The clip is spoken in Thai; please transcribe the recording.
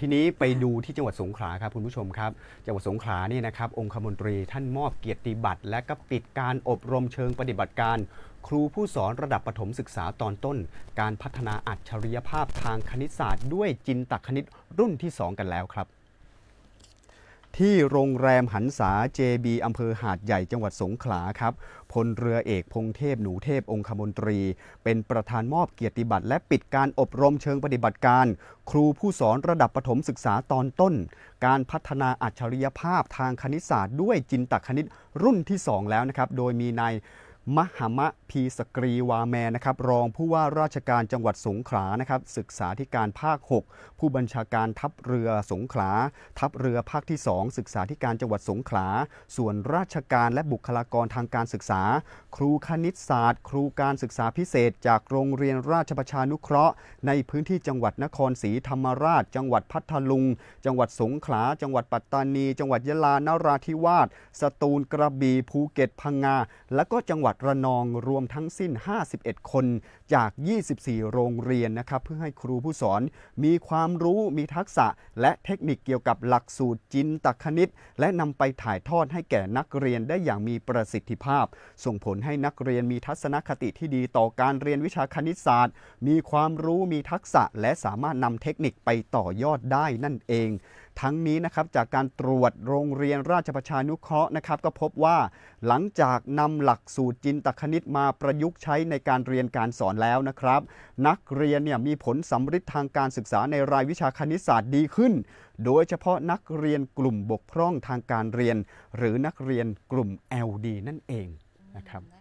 ทีนี้ไปดูที่จังหวัดสงขลาครับ คุณผู้ชมครับ จังหวัดสงขลานี่นะครับ องคมนตรีท่านมอบเกียรติบัตรและก็ปิดการอบรมเชิงปฏิบัติการ ครูผู้สอนระดับประถมศึกษาตอนต้น การพัฒนาอัจฉริยภาพทางคณิตศาสตร์ด้วยจินตคณิตรุ่นที่2กันแล้วครับที่โรงแรมหันษาเจบีอำเภอหาดใหญ่จังหวัดสงขลาครับพลเรือเอกพงเทพหนูเทพองคมนตรี เป็นประธานมอบเกียรติบัตรและปิดการอบรมเชิงปฏิบัติการ ครูผู้สอนระดับประถมศึกษาตอนต้น การพัฒนาอัจฉริยภาพทางคณิตศาสตร์ด้วยจินตคณิตรุ่นที่ 2 แล้วนะครับโดยมีนายมหมะพีสกรีวาแมนนะครับรองผู้ว่าราชการจังหวัดสงขลานะครับศึกษาธิการภาค 6 ผู้บัญชาการทัพเรือสงขลาทัพเรือภาคที่ 2 ศึกษาธิการจังหวัดสงขลาส่วนราชการและบุคลากรทางการศึกษา ครูคณิตศาสตร์ ครูการศึกษาพิเศษ จากโรงเรียนราชประชานุเคราะห์ในพื้นที่จังหวัดนครศรีธรรมราช จังหวัดพัทลุงจังหวัดสงขลาจังหวัดปัตตานีจังหวัดยะลานราธิวาสสตูลกระบี่ภูเก็ตพังงาและก็จังหวัดระนองรวมทั้งสิ้น51 คนจาก 24 โรงเรียน นะครับ เพื่อให้ครูผู้สอน มีความรู้มีทักษะ และเทคนิค เกี่ยวกับหลักสูตรจินตคณิต และนำไปถ่ายทอดให้แก่นักเรียนได้อย่างมีประสิทธิภาพ ส่งผลให้นักเรียนมีทัศนคติที่ดีต่อการเรียนวิชาคณิตศาสตร์ มีความรู้ มีทักษะและสามารถนำเทคนิคไปต่อยอดได้นั่นเองทั้งนี้นะครับจากการตรวจโรงเรียนราชประชานุเคราะห์นะครับก็พบว่าหลังจากนำหลักสูตรจินตคณิตมาประยุกต์ใช้ในการเรียนการสอนแล้วนะครับ นักเรียนเนี่ยมีผลสำฤทธิ์ทางการศึกษาในรายวิชาคณิตศาสตร์ดีขึ้น โดยเฉพาะนักเรียนกลุ่มบกพร่องทางการเรียน หรือนักเรียนกลุ่ม LD นั่นเองนะครับ